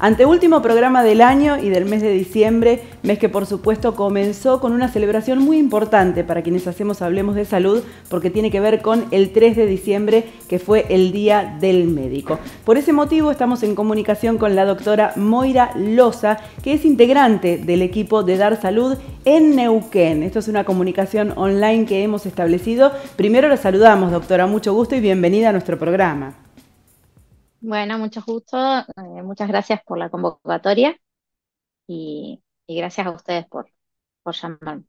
Ante último programa del año y del mes de diciembre, mes que por supuesto comenzó con una celebración muy importante para quienes hacemos Hablemos de Salud, porque tiene que ver con el 3 de diciembre, que fue el Día del Médico. Por ese motivo estamos en comunicación con la doctora Moira Loza, que es integrante del equipo de Dar Salud en Neuquén. Esto es una comunicación online que hemos establecido. Primero la saludamos, doctora, mucho gusto y bienvenida a nuestro programa. Bueno, mucho gusto. Eh, muchas gracias por la convocatoria y, gracias a ustedes por, por llamarme.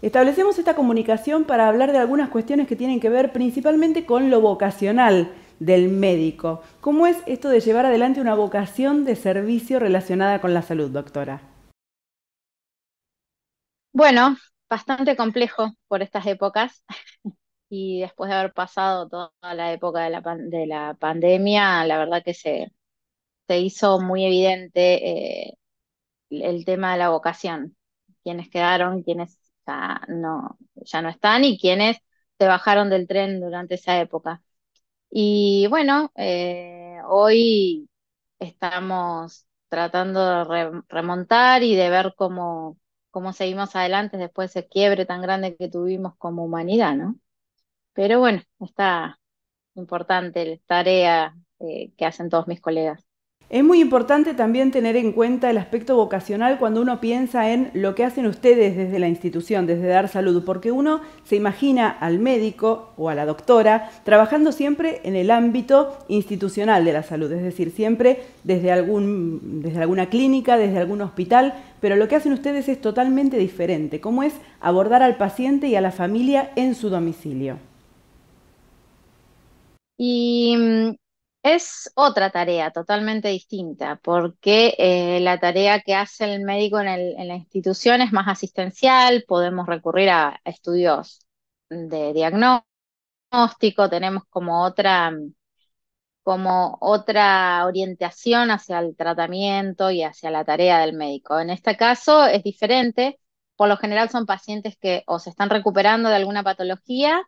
Establecemos esta comunicación para hablar de algunas cuestiones que tienen que ver principalmente con lo vocacional del médico. ¿Cómo es esto de llevar adelante una vocación de servicio relacionada con la salud, doctora? Bueno, bastante complejo por estas épocas. y después de haber pasado toda la época de la, pandemia, la verdad que se, se hizo muy evidente eh, el tema de la vocación, quienes quedaron, quienes ya no, ya no están y quienes se bajaron del tren durante esa época. Y bueno, eh, hoy estamos tratando de remontar y de ver cómo, cómo seguimos adelante después de ese quiebre tan grande que tuvimos como humanidad, ¿no? Pero bueno, está importante la tarea eh, que hacen todos mis colegas. Es muy importante también tener en cuenta el aspecto vocacional cuando uno piensa en lo que hacen ustedes desde la institución, desde Dar Salud, porque uno se imagina al médico o a la doctora trabajando siempre en el ámbito institucional de la salud, es decir, siempre desde, desde alguna clínica, desde algún hospital, pero lo que hacen ustedes es totalmente diferente, como es abordar al paciente y a la familia en su domicilio. Y mm, es otra tarea totalmente distinta, porque eh, la tarea que hace el médico en, en, la institución es más asistencial, podemos recurrir a estudios de diagnóstico, tenemos como otra, mm, como otra orientación hacia el tratamiento y hacia la tarea del médico. En este caso es diferente, por lo general son pacientes que o se están recuperando de alguna patología,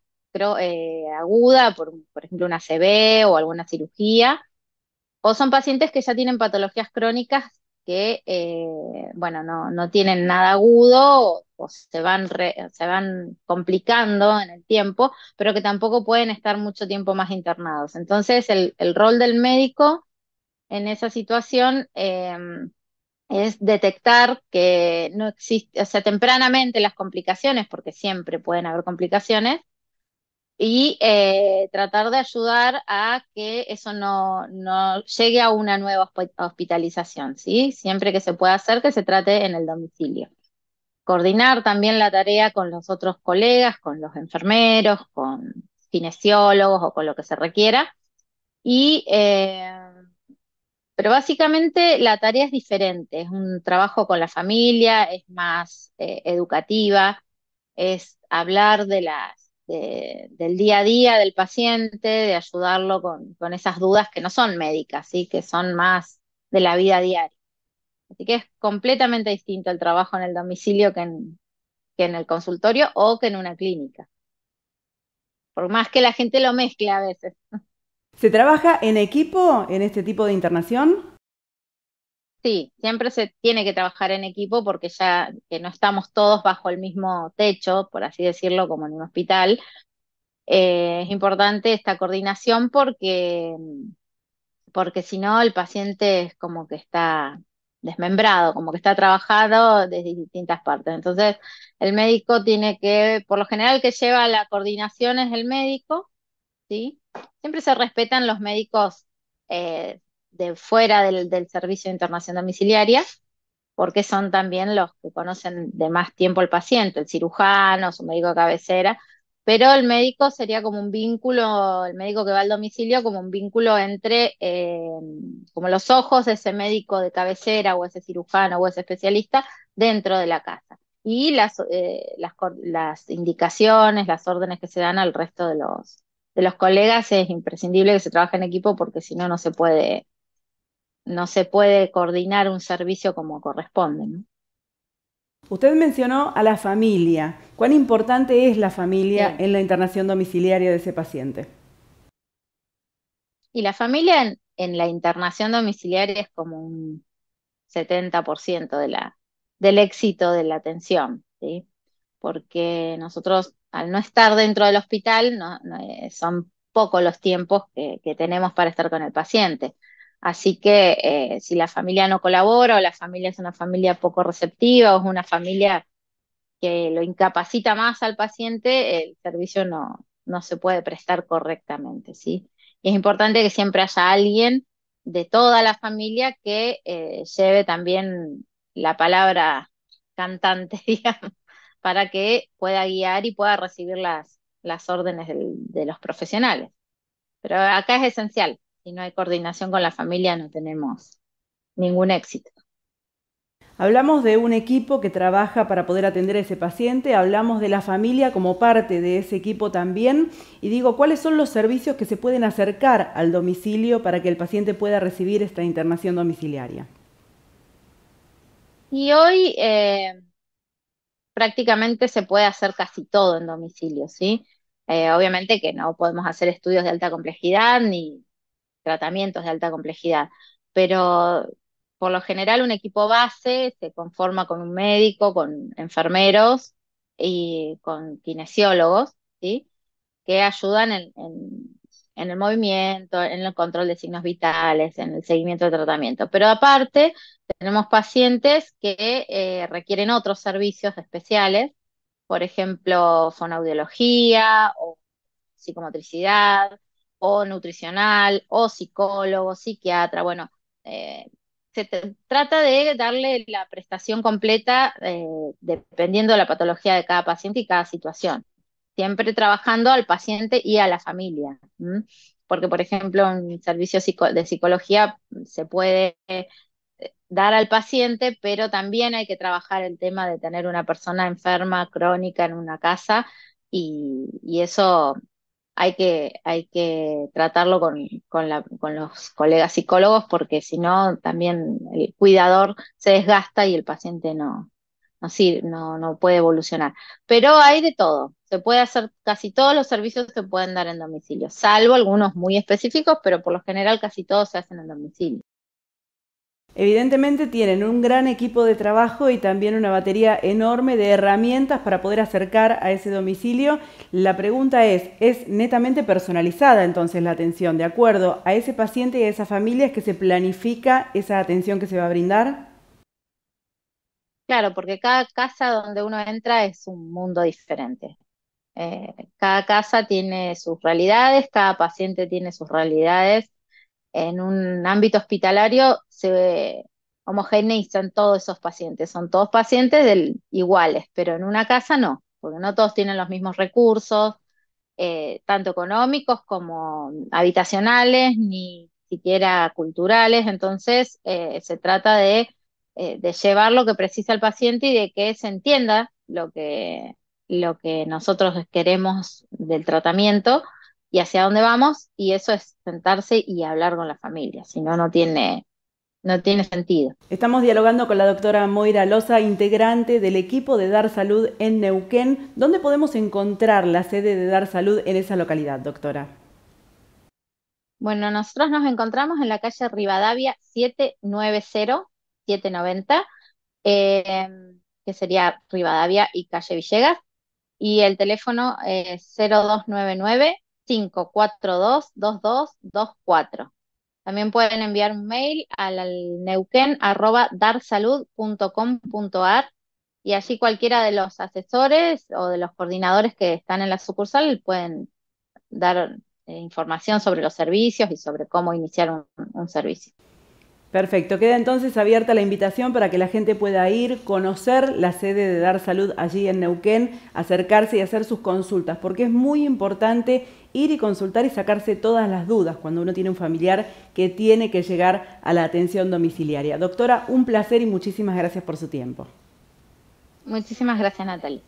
eh, aguda, por, ejemplo una CB o alguna cirugía, o son pacientes que ya tienen patologías crónicas que, eh, bueno, no, no, tienen nada agudo o, se, van se van complicando en el tiempo, pero que tampoco pueden estar mucho tiempo más internados. Entonces, el, rol del médico en esa situación em, es detectar que no existe, o sea, tempranamente las complicaciones, porque siempre pueden haber complicaciones, y eh, tratar de ayudar a que eso no, llegue a una nueva hospitalización, ¿sí? Siempre que se pueda hacer, que se trate en el domicilio. Coordinar también la tarea con los otros colegas, con los enfermeros, con kinesiólogos o con lo que se requiera. Y, eh, pero básicamente la tarea es diferente, es un trabajo con la familia, es más eh, educativa, es hablar de las del día a día del paciente, de ayudarlo con, esas dudas que no son médicas, ¿sí? que son más de la vida diaria. Así que es completamente distinto el trabajo en el domicilio que en, que en el consultorio o que en una clínica. Por más que la gente lo mezcle a veces. ¿Se trabaja en equipo en este tipo de internación? Sí, siempre se tiene que trabajar en equipo porque ya que no estamos todos bajo el mismo techo, por así decirlo, como en un hospital, eh, es importante esta coordinación porque, porque si no el paciente es como que está desmembrado, como que está trabajado desde distintas partes. Entonces el médico tiene que, por lo general que lleva la coordinación es el médico, ¿sí? Siempre se respetan los médicos. Eh, de fuera del, servicio de internación domiciliaria, porque son también los que conocen de más tiempo al paciente, el cirujano, su médico de cabecera, pero el médico sería como un vínculo, el médico que va al domicilio, como un vínculo entre eh, como los ojos de ese médico de cabecera o ese cirujano o ese especialista dentro de la casa. Y las, eh, las, las indicaciones, las órdenes que se dan al resto de los, de los colegas es imprescindible que se trabaje en equipo porque si no, no se puede no se puede coordinar un servicio como corresponde. Usted mencionó a la familia. ¿Cuán importante es la familia en la internación domiciliaria de ese paciente? Y la familia en, la internación domiciliaria es como un 70% de la, del éxito de la atención, ¿sí? porque nosotros al no estar dentro del hospital eh, son pocos los tiempos que tenemos para estar con el paciente. Así que eh, si la familia no colabora o la familia es una familia poco receptiva o es una familia que lo incapacita más al paciente, el servicio no, se puede prestar correctamente, ¿sí? Y es importante que siempre haya alguien de toda la familia que eh, lleve también la palabra cantante, digamos, para que pueda guiar y pueda recibir las, órdenes de los profesionales. Pero acá es esencial si no hay coordinación con la familia, no tenemos ningún éxito. Hablamos de un equipo que trabaja para poder atender a ese paciente, hablamos de la familia como parte de ese equipo también y digo, ¿cuáles son los servicios que se pueden acercar al domicilio para que el paciente pueda recibir esta internación domiciliaria? Y hoy eh, prácticamente se puede hacer casi todo en domicilio, ¿sí? Eh, obviamente que no podemos hacer estudios de alta complejidad ni, tratamientos de alta complejidad, pero por lo general un equipo base se conforma con un médico, con enfermeros y con kinesiólogos, ¿sí? que ayudan en, el movimiento, en el control de signos vitales, en el seguimiento de tratamiento. Pero aparte, tenemos pacientes que eh, requieren otros servicios especiales, por ejemplo, fonaudiología o psicomotricidad, o nutricional, o psicólogo, psiquiatra, bueno, eh, se trata de darle la prestación completa eh, dependiendo de la patología de cada paciente y cada situación, siempre trabajando al paciente y a la familia. Porque, por ejemplo, un servicio de psicología se puede eh, dar al paciente, pero también hay que trabajar el tema de tener una persona enferma, crónica en una casa, y, y eso hay que, hay que tratarlo con, los colegas psicólogos porque si no también el cuidador se desgasta y el paciente no, no, no puede evolucionar. Pero hay de todo, se puede hacer, casi todos los servicios se pueden dar en domicilio, salvo algunos muy específicos, pero por lo general casi todos se hacen en domicilio. Evidentemente tienen un gran equipo de trabajo y también una batería enorme de herramientas para poder acercar a ese domicilio. La pregunta es, ¿es netamente personalizada entonces la atención de acuerdo a ese paciente y a esa familia es que se planifica esa atención que se va a brindar? Claro, porque cada casa donde uno entra es un mundo diferente. Eh, cada casa tiene sus realidades, cada paciente tiene sus realidades en un ámbito hospitalario se homogeneizan todos esos pacientes, son todos pacientes iguales, pero en una casa no, porque no todos tienen los mismos recursos, eh, tanto económicos como habitacionales, ni siquiera culturales, entonces eh, se trata de, eh, de llevar lo que precisa el paciente y de que se entienda lo que, lo que nosotros queremos del tratamiento y hacia dónde vamos, y eso es sentarse y hablar con la familia, si no, no tiene, no tiene sentido. Estamos dialogando con la doctora Moira Loza, integrante del equipo de Dar Salud en Neuquén. ¿Dónde podemos encontrar la sede de Dar Salud en esa localidad, doctora? Bueno, nosotros nos encontramos en la calle Rivadavia 790, 790, eh, que sería Rivadavia y calle Villegas, y el teléfono es 0299 542-2224. También pueden enviar un mail al neuquén arroba y allí cualquiera de los asesores o de los coordinadores que están en la sucursal pueden dar eh, información sobre los servicios y sobre cómo iniciar un servicio. Perfecto, queda entonces abierta la invitación para que la gente pueda ir, conocer la sede de Dar Salud allí en Neuquén, acercarse y hacer sus consultas, porque es muy importante ir y consultar y sacarse todas las dudas cuando uno tiene un familiar que tiene que llegar a la atención domiciliaria. Doctora, un placer y muchísimas gracias por su tiempo. Muchísimas gracias, Natalie.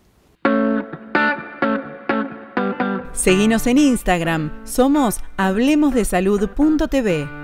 Seguimos en Instagram, somos hablemosdesalud.tv.